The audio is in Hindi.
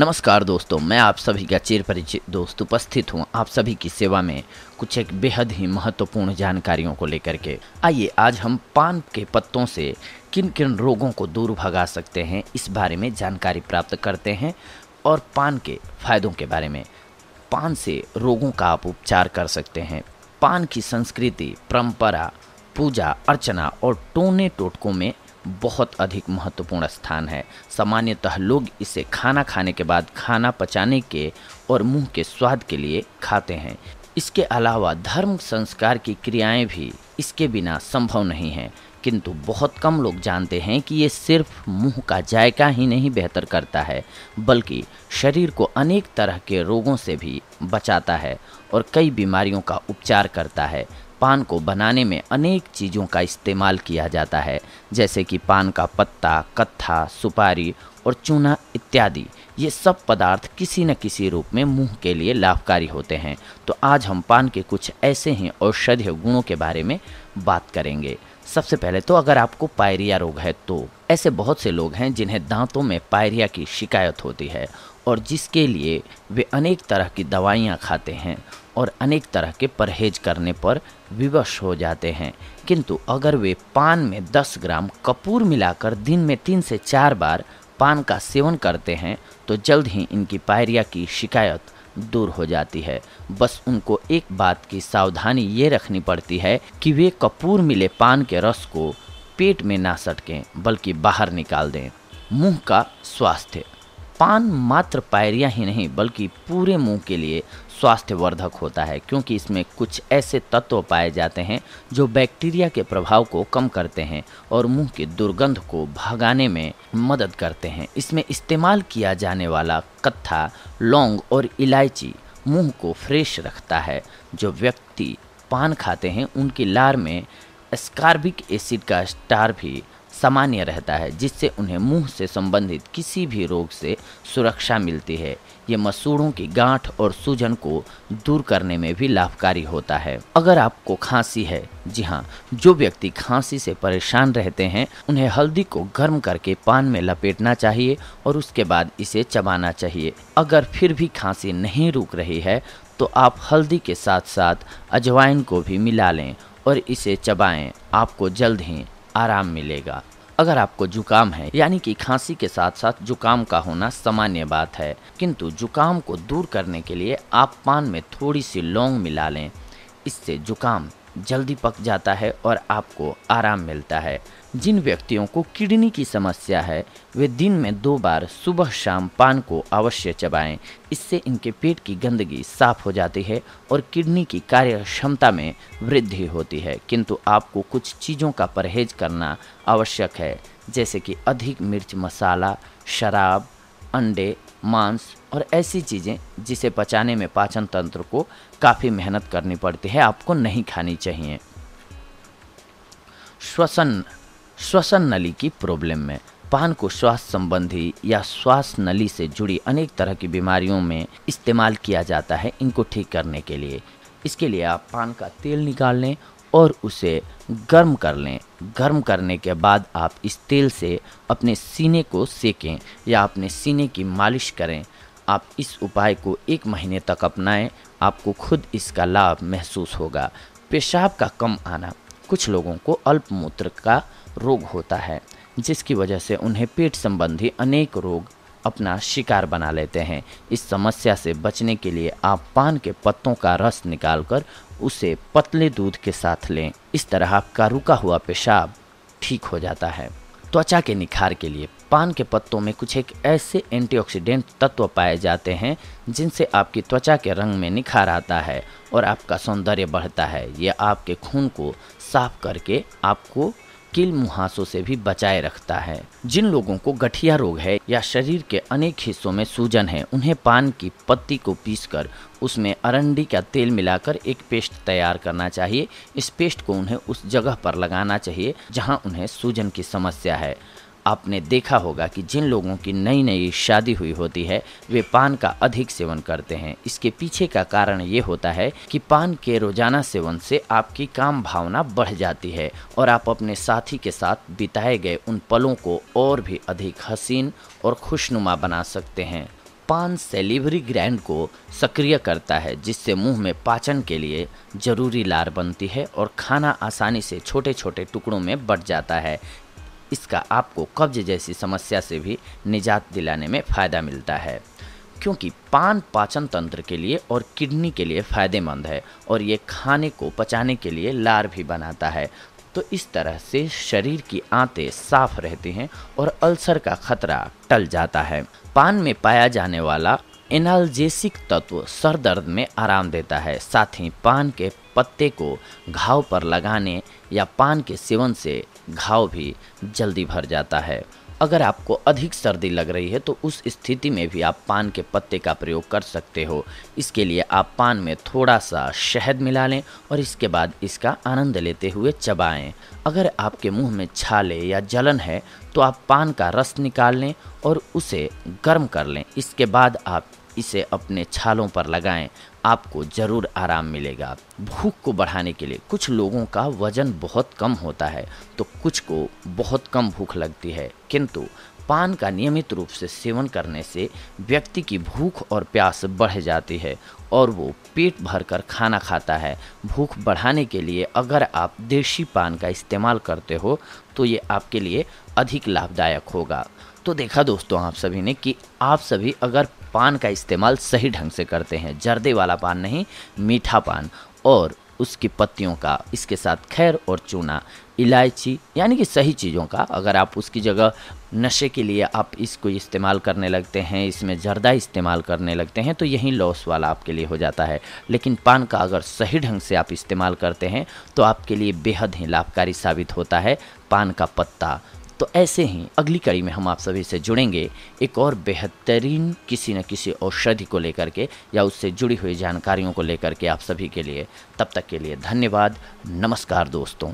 नमस्कार दोस्तों मैं आप सभी का चिर परिचित दोस्त उपस्थित हूँ आप सभी की सेवा में कुछ एक बेहद ही महत्वपूर्ण जानकारियों को लेकर के आइए आज हम पान के पत्तों से किन किन रोगों को दूर भगा सकते हैं इस बारे में जानकारी प्राप्त करते हैं और पान के फायदों के बारे में पान से रोगों का आप उपचार कर सकते हैं पान की संस्कृति परंपरा पूजा अर्चना और टोने टोटकों में बहुत अधिक महत्वपूर्ण स्थान है सामान्यतः लोग इसे खाना खाने के बाद खाना पचाने के और मुंह के स्वाद के लिए खाते हैं इसके अलावा धर्म संस्कार की क्रियाएं भी इसके बिना संभव नहीं है किंतु बहुत कम लोग जानते हैं कि ये सिर्फ मुंह का जायका ही नहीं बेहतर करता है बल्कि शरीर को अनेक तरह के रोगों से भी बचाता है और कई बीमारियों का उपचार करता है पान को बनाने में अनेक चीज़ों का इस्तेमाल किया जाता है जैसे कि पान का पत्ता कत्था सुपारी और चूना इत्यादि ये सब पदार्थ किसी न किसी रूप में मुंह के लिए लाभकारी होते हैं तो आज हम पान के कुछ ऐसे ही औषधीय गुणों के बारे में बात करेंगे सबसे पहले तो अगर आपको पायरिया रोग है तो ऐसे बहुत से लोग हैं जिन्हें दांतों में पायरिया की शिकायत होती है और जिसके लिए वे अनेक तरह की दवाइयाँ खाते हैं और अनेक तरह के परहेज करने पर विवश हो जाते हैं किंतु अगर वे पान में 10 ग्राम कपूर मिलाकर दिन में तीन से चार बार पान का सेवन करते हैं तो जल्द ही इनकी पायरिया की शिकायत दूर हो जाती है बस उनको एक बात की सावधानी ये रखनी पड़ती है कि वे कपूर मिले पान के रस को पेट में ना सटकें बल्कि बाहर निकाल दें मुंह का स्वास्थ्य पान मात्र पायरिया ही नहीं बल्कि पूरे मुंह के लिए स्वास्थ्यवर्धक होता है क्योंकि इसमें कुछ ऐसे तत्व पाए जाते हैं जो बैक्टीरिया के प्रभाव को कम करते हैं और मुंह के दुर्गंध को भगाने में मदद करते हैं इसमें इस्तेमाल किया जाने वाला कत्था लौंग और इलायची मुंह को फ्रेश रखता है जो व्यक्ति पान खाते हैं उनकी लार में स्कार्बिक एसिड का स्टार भी सामान्य रहता है जिससे उन्हें मुंह से संबंधित किसी भी रोग से सुरक्षा मिलती है ये मसूड़ों की गांठ और सूजन को दूर करने में भी लाभकारी होता है अगर आपको खांसी है जी हाँ जो व्यक्ति खांसी से परेशान रहते हैं उन्हें हल्दी को गर्म करके पान में लपेटना चाहिए और उसके बाद इसे चबाना चाहिए अगर फिर भी खांसी नहीं रुक रही है तो आप हल्दी के साथ साथ अजवाइन को भी मिला लें और इसे चबाएं आपको जल्द ही आराम मिलेगा अगर आपको जुकाम है यानी कि खांसी के साथ साथ जुकाम का होना सामान्य बात है किंतु जुकाम को दूर करने के लिए आप पान में थोड़ी सी लौंग मिला लें इससे जुकाम जल्दी पक जाता है और आपको आराम मिलता है जिन व्यक्तियों को किडनी की समस्या है वे दिन में दो बार सुबह शाम पान को अवश्य चबाएं। इससे इनके पेट की गंदगी साफ हो जाती है और किडनी की कार्य क्षमता में वृद्धि होती है किंतु आपको कुछ चीज़ों का परहेज करना आवश्यक है जैसे कि अधिक मिर्च मसाला शराब अंडे मांस और ऐसी चीज़ें जिसे पचाने में पाचन तंत्र को काफ़ी मेहनत करनी पड़ती है आपको नहीं खानी चाहिए श्वसन श्वसन नली की प्रॉब्लम में पान को श्वास संबंधी या श्वास नली से जुड़ी अनेक तरह की बीमारियों में इस्तेमाल किया जाता है इनको ठीक करने के लिए इसके लिए आप पान का तेल निकाल लें और उसे गर्म कर लें गर्म करने के बाद आप इस तेल से अपने सीने को सेकें या अपने सीने की मालिश करें आप इस उपाय को एक महीने तक अपनाएं आपको खुद इसका लाभ महसूस होगा पेशाब का कम आना कुछ लोगों को अल्पमूत्र का रोग होता है जिसकी वजह से उन्हें पेट संबंधी अनेक रोग अपना शिकार बना लेते हैं इस समस्या से बचने के लिए आप पान के पत्तों का रस निकालकर उसे पतले दूध के साथ लें इस तरह आपका रुका हुआ पेशाब ठीक हो जाता है त्वचा के निखार के लिए पान के पत्तों में कुछ एक ऐसे एंटीऑक्सीडेंट तत्व पाए जाते हैं जिनसे आपकी त्वचा के रंग में निखार आता है और आपका सौंदर्य बढ़ता है यह आपके खून को साफ करके आपको किल मुहासों से भी बचाए रखता है जिन लोगों को गठिया रोग है या शरीर के अनेक हिस्सों में सूजन है उन्हें पान की पत्ती को पीसकर उसमें अरंडी का तेल मिलाकर एक पेस्ट तैयार करना चाहिए इस पेस्ट को उन्हें उस जगह पर लगाना चाहिए जहां उन्हें सूजन की समस्या है आपने देखा होगा कि जिन लोगों की नई नई शादी हुई होती है वे पान का अधिक सेवन करते हैं इसके पीछे का कारण ये होता है कि पान के रोजाना सेवन से आपकी काम भावना बढ़ जाती है और आप अपने साथी के साथ बिताए गए उन पलों को और भी अधिक हसीन और खुशनुमा बना सकते हैं पान सेलिवरी ग्रैंड को सक्रिय करता है जिससे मुंह में पाचन के लिए जरूरी लार बनती है और खाना आसानी से छोटे छोटे टुकड़ों में बढ़ जाता है इसका आपको कब्ज जैसी समस्या से भी निजात दिलाने में फ़ायदा मिलता है क्योंकि पान पाचन तंत्र के लिए और किडनी के लिए फ़ायदेमंद है और ये खाने को पचाने के लिए लार भी बनाता है तो इस तरह से शरीर की आंतें साफ रहती हैं और अल्सर का खतरा टल जाता है पान में पाया जाने वाला एनाल्जेसिक तत्व सर दर्द में आराम देता है साथ ही पान के पत्ते को घाव पर लगाने या पान के सेवन से घाव भी जल्दी भर जाता है अगर आपको अधिक सर्दी लग रही है तो उस स्थिति में भी आप पान के पत्ते का प्रयोग कर सकते हो इसके लिए आप पान में थोड़ा सा शहद मिला लें और इसके बाद इसका आनंद लेते हुए चबाएं। अगर आपके मुंह में छाले या जलन है तो आप पान का रस निकाल लें और उसे गर्म कर लें इसके बाद आप इसे अपने छालों पर लगाएं आपको ज़रूर आराम मिलेगा भूख को बढ़ाने के लिए कुछ लोगों का वज़न बहुत कम होता है तो कुछ को बहुत कम भूख लगती है किंतु पान का नियमित रूप से सेवन करने से व्यक्ति की भूख और प्यास बढ़ जाती है और वो पेट भर कर खाना खाता है भूख बढ़ाने के लिए अगर आप देशी पान का इस्तेमाल करते हो तो ये आपके लिए अधिक लाभदायक होगा तो देखा दोस्तों आप सभी ने कि आप सभी अगर पान का इस्तेमाल सही ढंग से करते हैं जर्दे वाला पान नहीं मीठा पान और उसकी पत्तियों का इसके साथ खैर और चूना इलायची यानी कि सही चीज़ों का अगर आप उसकी जगह नशे के लिए आप इसको इस्तेमाल करने लगते हैं इसमें जर्दा इस्तेमाल करने लगते हैं तो यही लॉस वाला आपके लिए हो जाता है लेकिन पान का अगर सही ढंग से आप इस्तेमाल करते हैं तो आपके लिए बेहद ही लाभकारी साबित होता है पान का पत्ता तो ऐसे ही अगली कड़ी में हम आप सभी से जुड़ेंगे एक और बेहतरीन किसी न किसी औषधि को लेकर के या उससे जुड़ी हुई जानकारियों को लेकर के आप सभी के लिए तब तक के लिए धन्यवाद नमस्कार दोस्तों